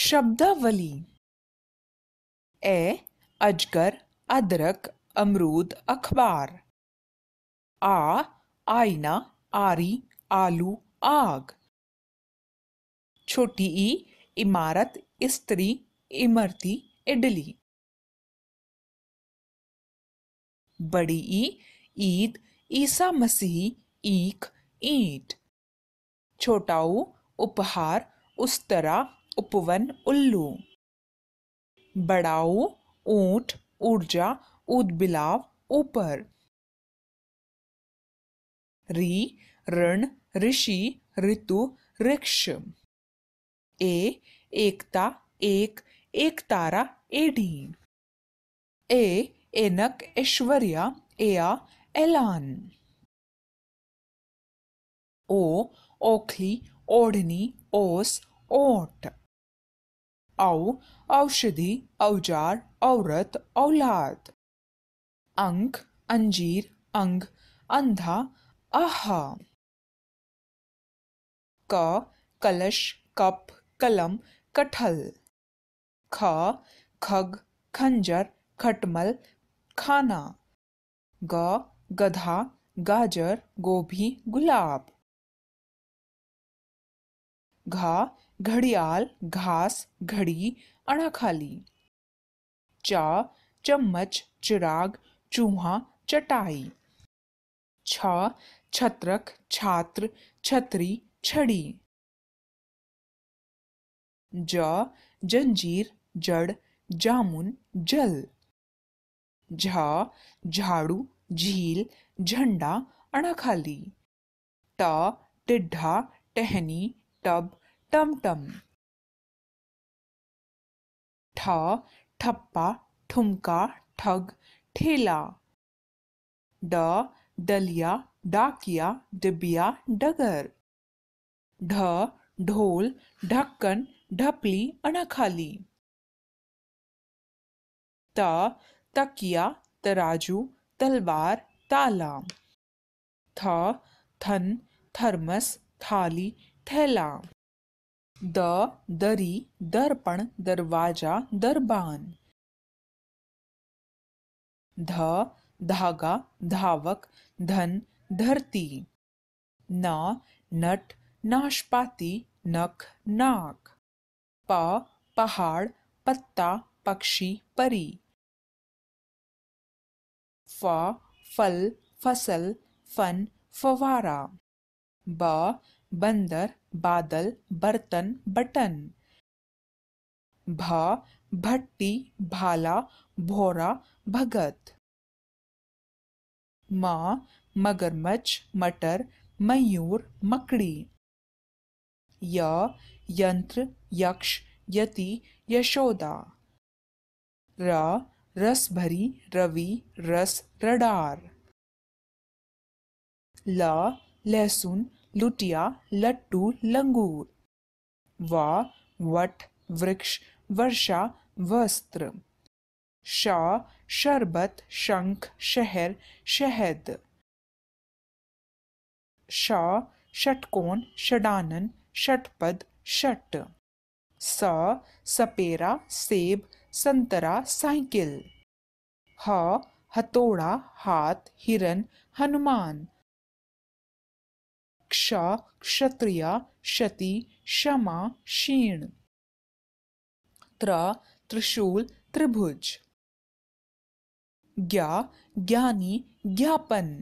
शब्दावली ए अजगर अदरक अमरूद अखबार आ आईना आरी आलू आग छोटी ई इमारत स्त्री इमरती इडली बड़ी ई ईद ईसा मसीह ईख ईट छोटाऊ उपहार उस्तरा उपवन उल्लू बड़ाऊ ऊंट ऊर्जा उदबिलाव ऊपर री रण ऋषि ऋतु वृक्ष ए एकता एक एक तारा एडी ए एनक ऐश्वर्या एया एलान ओ ओखली ओढ़नी ओस ओट औ औषधि औजार औरत औलाद अंक अंजीर अंग अंधा आहा क कलश कप कलम कटहल ख खग खंजर खटमल खाना ग गधा गाजर गोभी गुलाब घा घड़ियाल घास घड़ी अणाखाली चा चम्मच चिराग चूहा चटाई छा छत्रक छात्र छतरी छड़ी जा जंजीर जड़ जामुन जल झा झाड़ू झील झंडा अणाखाली टा टिड्ढा टहनी टब टम टम ठ ठप्पा ठुमका ठग ठेला ड दलिया डाकिया डिबिया डगर ढ ढोल ढक्कन ढपली अनखाली त तकिया तराजू तलवार ताला थ थन थर्मस थाली थैला द दरी दर्पण दरवाजा दरबान ध धागा धावक धन धरती न नट नाशपाती नख नाक प पहाड़ पत्ता पक्षी परी फ फल फसल फन फवारा ब बंदर बादल बर्तन बटन भा भट्टी भाला भोरा भगत म मगरमच्छ मटर मयूर मकड़ी य यंत्र यक्ष यति यशोदा र रस भरी रवि रस रडार ल लहसुन लुटिया लट्टू लंगूर व वट वृक्ष वर्षा वस्त्र श शरबत शंख शहर शहद श षटकोण षडानन षटपद शट स सपेरा सेब संतरा साइकिल ह हथौड़ा हाथ हिरन हनुमान क्षा क्षत्रिया क्षति क्षमा क्षीण त्र त्रिशूल त्रिभुज ज्ञा ज्ञानी ज्ञापन